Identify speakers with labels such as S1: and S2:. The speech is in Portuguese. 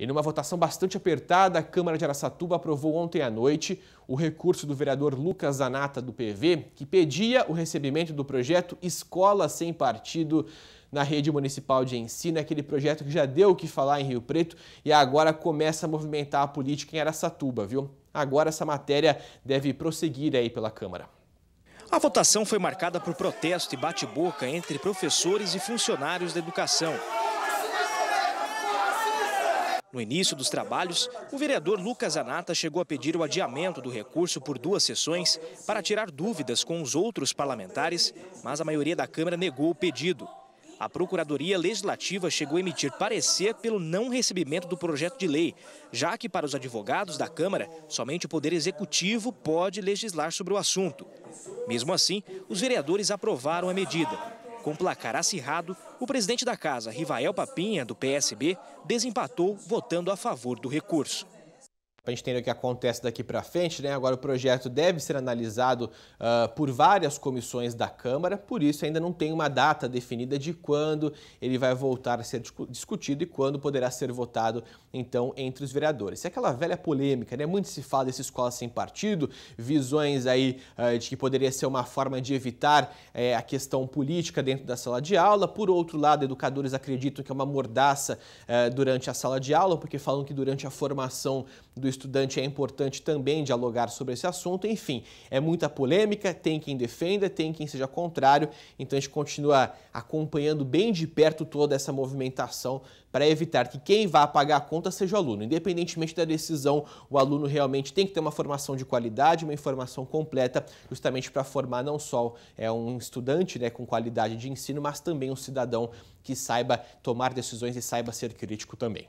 S1: E numa votação bastante apertada, a Câmara de Araçatuba aprovou ontem à noite o recurso do vereador Lucas Zanata, do PV, que pedia o recebimento do projeto Escola Sem Partido na rede municipal de ensino, é aquele projeto que já deu o que falar em Rio Preto e agora começa a movimentar a política em Araçatuba, viu? Agora essa matéria deve
S2: prosseguir aí pela Câmara. A votação foi marcada por protesto e bate-boca entre professores e funcionários da educação. No início dos trabalhos, o vereador Lucas Anata chegou a pedir o adiamento do recurso por duas sessões para tirar dúvidas com os outros parlamentares, mas a maioria da Câmara negou o pedido. A Procuradoria Legislativa chegou a emitir parecer pelo não recebimento do projeto de lei, já que para os advogados da Câmara, somente o Poder Executivo pode legislar sobre o assunto. Mesmo assim, os vereadores aprovaram a medida. Com placar acirrado, o presidente da casa, Rivael Papinha, do PSB, desempatou votando a favor do recurso. Para a gente entender o que acontece daqui para frente, né? agora o projeto deve
S1: ser analisado uh, por várias comissões da Câmara, por isso ainda não tem uma data definida de quando ele vai voltar a ser discutido e quando poderá ser votado, então, entre os vereadores. É aquela velha polêmica, né? muito se fala desse escola sem partido, visões aí uh, de que poderia ser uma forma de evitar uh, a questão política dentro da sala de aula. Por outro lado, educadores acreditam que é uma mordaça eh, durante a sala de aula, porque falam que durante a formação do estudante é importante também dialogar sobre esse assunto. Enfim, é muita polêmica, tem quem defenda, tem quem seja contrário, então a gente continua acompanhando bem de perto toda essa movimentação para evitar que quem vá pagar a conta seja o aluno. Independentemente da decisão, o aluno realmente tem que ter uma formação de qualidade, uma informação completa, justamente para formar não só é, um estudante né, com qualidade de ensino, mas também um cidadão que saiba tomar decisões e saiba ser crítico também.